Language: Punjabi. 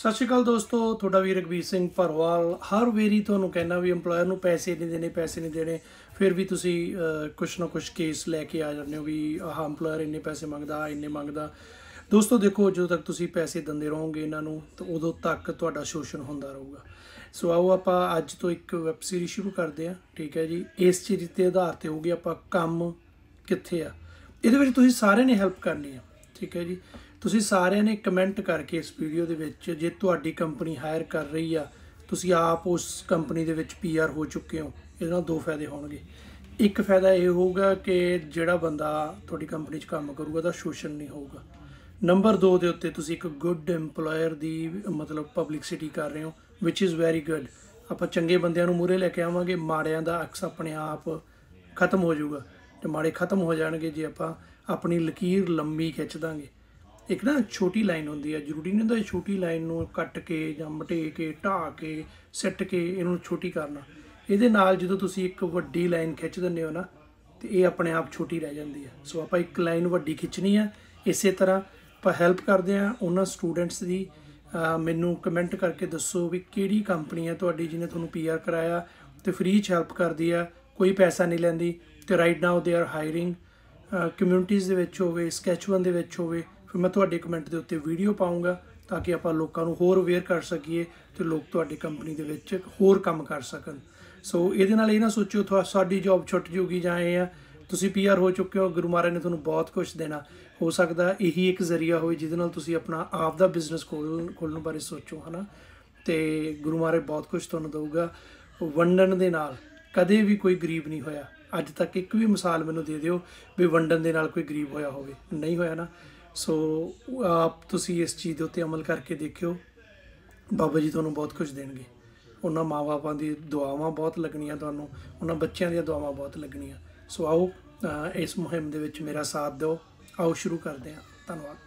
ਸਤਿ ਸ਼੍ਰੀ ਅਕਾਲ ਦੋਸਤੋ ਤੁਹਾਡਾ ਵੀ ਰਗਵੀਰ ਸਿੰਘ ਪਰਵਾਲ ਹਰ ਵੇਰੀ ਤੁਹਾਨੂੰ ਕਹਿਣਾ ਵੀ EMPLOYER ਨੂੰ ਪੈਸੇ ਨਹੀਂ ਦੇਣੇ ਪੈਸੇ ਨਹੀਂ ਦੇਣੇ ਫਿਰ ਵੀ ਤੁਸੀਂ ਕੁਛ ਨਾ ਕੁਛ ਕੇਸ ਲੈ ਕੇ ਆ ਜਾਂਦੇ ਹੋ ਵੀ ਆਹ EMPLOYER ਇੰਨੇ ਪੈਸੇ ਮੰਗਦਾ ਇੰਨੇ ਮੰਗਦਾ ਦੋਸਤੋ ਦੇਖੋ ਜਦੋਂ ਤੱਕ ਤੁਸੀਂ ਪੈਸੇ ਦਿੰਦੇ ਰਹੋਗੇ ਇਹਨਾਂ ਨੂੰ ਤਾਂ ਉਦੋਂ ਤੱਕ ਤੁਹਾਡਾ ਸ਼ੋਸ਼ਣ ਹੁੰਦਾ ਰਹੂਗਾ ਸੋ ਆਓ ਆਪਾਂ ਅੱਜ ਤੋਂ ਇੱਕ ਵੈਬ ਸੀਰੀਜ਼ ਸ਼ੁਰੂ ਕਰਦੇ ਆ ਠੀਕ ਹੈ ਜੀ ਇਸ ਚੀਜ਼ ਤੇ ਆਧਾਰ ਤੇ ਹੋਊਗੀ ਆਪਾਂ ਕੰਮ ਕਿੱਥੇ ਆ ਇਹਦੇ ਵਿੱਚ ਤੁਸੀਂ ਸਾਰੇ ਨੇ ਹੈਲਪ ਕਰਨੀ ਆ ਠੀਕ ਹੈ ਜੀ ਤੁਸੀਂ ਸਾਰਿਆਂ ਨੇ ਕਮੈਂਟ ਕਰਕੇ ਇਸ ਵੀਡੀਓ ਦੇ ਵਿੱਚ ਜੇ ਤੁਹਾਡੀ ਕੰਪਨੀ ਹਾਇਰ ਕਰ ਰਹੀ ਆ ਤੁਸੀਂ ਆਪ ਉਸ ਕੰਪਨੀ ਦੇ ਵਿੱਚ ਪੀਆਰ ਹੋ ਚੁੱਕੇ ਹੋ ਇਹਦੇ ਨਾਲ ਦੋ ਫਾਇਦੇ ਹੋਣਗੇ ਇੱਕ ਫਾਇਦਾ ਇਹ ਹੋਊਗਾ ਕਿ ਜਿਹੜਾ ਬੰਦਾ ਤੁਹਾਡੀ ਕੰਪਨੀ 'ਚ ਕੰਮ ਕਰੂਗਾ ਉਹਦਾ ਸ਼ੋਸ਼ਣ ਨਹੀਂ ਹੋਊਗਾ ਨੰਬਰ 2 ਦੇ ਉੱਤੇ ਤੁਸੀਂ ਇੱਕ ਗੁੱਡ EMPLOYER ਦੀ ਮਤਲਬ ਪਬਲਿਸਿਟੀ ਕਰ ਰਹੇ ਹੋ which is very good ਆਪਾਂ ਚੰਗੇ ਬੰਦਿਆਂ ਨੂੰ ਮੂਰੇ ਲੈ ਕੇ ਆਵਾਂਗੇ ਮਾੜਿਆਂ ਦਾ ਅਕਸ ਆਪਣੇ ਆਪ ਖਤਮ ਹੋ ਜਾਊਗਾ ਤੇ ਮਾੜੇ ਖਤਮ ਹੋ ਜਾਣਗੇ ਜੇ ਆਪਾਂ ਆਪਣੀ ਲਕੀਰ ਲੰਮੀ ਖਿੱਚ ਦਾਂਗੇ ਇੱਕ ਨਾ ਛੋਟੀ ਲਾਈਨ ਹੁੰਦੀ ਹੈ ਜ਼ਰੂਰੀ ਨਹੀਂ ਹੁੰਦਾ ਛੋਟੀ ਲਾਈਨ ਨੂੰ ਕੱਟ ਕੇ ਜਾਂ ਮਟੇ ਕੇ ਢਾ ਕੇ ਸੈੱਟ ਕੇ ਇਹਨੂੰ ਛੋਟੀ ਕਰਨਾ ਇਹਦੇ ਨਾਲ ਜਦੋਂ ਤੁਸੀਂ ਇੱਕ ਵੱਡੀ ਲਾਈਨ ਖਿੱਚ ਦਿੰਦੇ ਹੋ ਨਾ ਤੇ ਇਹ ਆਪਣੇ ਆਪ ਛੋਟੀ ਰਹਿ ਜਾਂਦੀ ਹੈ ਸੋ ਆਪਾਂ ਇੱਕ ਲਾਈਨ ਵੱਡੀ ਖਿੱਚਣੀ ਹੈ ਇਸੇ ਤਰ੍ਹਾਂ ਆਪਾਂ ਹੈਲਪ ਕਰਦੇ ਆ ਉਹਨਾਂ ਸਟੂਡੈਂਟਸ ਦੀ ਮੈਨੂੰ ਕਮੈਂਟ ਕਰਕੇ ਦੱਸੋ ਵੀ ਕਿਹੜੀ ਕੰਪਨੀ ਹੈ ਤੁਹਾਡੀ ਜਿਹਨੇ ਤੁਹਾਨੂੰ ਪੀਆਰ ਕਰਾਇਆ ਤੇ ਫ੍ਰੀ ਚ ਹੈਲਪ ਕਰਦੀ ਆ ਕੋਈ ਪੈਸਾ ਨਹੀਂ ਲੈਂਦੀ ਤੇ right now they are hiring communities ਦੇ ਵਿੱਚ ਹੋਵੇ ਸਕੈਚਵਨ ਦੇ ਵਿੱਚ ਹੋਵੇ ਫਿਰ ਮੈਂ ਤੁਹਾਡੇ ਕਮੈਂਟ ਦੇ ਉੱਤੇ ਵੀਡੀਓ ਪਾਉਂਗਾ ਤਾਂ ਕਿ ਆਪਾਂ ਲੋਕਾਂ ਨੂੰ ਹੋਰ ਅਵੇਅਰ ਕਰ ਸਕੀਏ ਤੇ ਲੋਕ ਤੁਹਾਡੀ ਕੰਪਨੀ ਦੇ ਵਿੱਚ ਹੋਰ ਕੰਮ ਕਰ ਸਕਣ ਸੋ ਇਹਦੇ ਨਾਲ ਇਹ ਨਾ ਸੋਚਿਓ ਤੁਹਾ ਸਾਡੀ ਜੌਬ ਛੁੱਟ ਜੂਗੀ ਜਾਂ ਇਹ ਆ ਤੁਸੀਂ ਪੀਆਰ ਹੋ ਚੁੱਕੇ ਹੋ ਗੁਰੂ ਮਹਾਰਾਜ ਨੇ ਤੁਹਾਨੂੰ ਬਹੁਤ ਕੁਝ ਦੇਣਾ ਹੋ ਸਕਦਾ ਇਹੀ ਇੱਕ ਜ਼ਰੀਆ ਹੋਵੇ ਜਿਹਦੇ ਨਾਲ ਤੁਸੀਂ ਆਪਣਾ ਆਪ ਦਾ ਬਿਜ਼ਨਸ ਖੋਲਣ ਬਾਰੇ ਸੋਚੋ ਹਨਾ ਤੇ ਗੁਰੂ ਮਹਾਰਾਜ ਬਹੁਤ ਕੁਝ ਤੁਹਾਨੂੰ ਦੇਊਗਾ ਵੰਡਣ ਦੇ ਨਾਲ ਕਦੇ ਵੀ ਕੋਈ ਗਰੀਬ ਨਹੀਂ ਹੋਇਆ ਅੱਜ ਤੱਕ ਇੱਕ ਵੀ ਮਿਸਾਲ ਮੈਨੂੰ ਦੇ ਦਿਓ ਵੀ ਵੰਡਣ ਦੇ ਨਾਲ ਕੋਈ ਗਰੀਬ ਹੋਇਆ ਹੋਵੇ ਨਹੀਂ ਹੋਇਆ ਨਾ ਸੋ ਆਪ ਤੁਸੀਂ ਇਸ ਚੀਜ਼ ਦੇ ਉੱਤੇ ਅਮਲ ਕਰਕੇ ਦੇਖਿਓ ਬਾਬਾ ਜੀ ਤੁਹਾਨੂੰ ਬਹੁਤ ਕੁਝ ਦੇਣਗੇ ਉਹਨਾਂ ਮਾਵਾਂ ਦੀ ਦੁਆਵਾਂ ਬਹੁਤ ਲੱਗਣੀਆਂ ਤੁਹਾਨੂੰ ਉਹਨਾਂ ਬੱਚਿਆਂ ਦੀਆਂ ਦੁਆਵਾਂ ਬਹੁਤ ਲੱਗਣੀਆਂ ਸੋ ਆਓ ਇਸ ਮੁਹਿੰਮ ਦੇ ਵਿੱਚ ਮੇਰਾ ਸਾਥ ਦਿਓ ਆਓ ਸ਼ੁਰੂ ਕਰਦੇ ਹਾਂ ਧੰਨਵਾਦ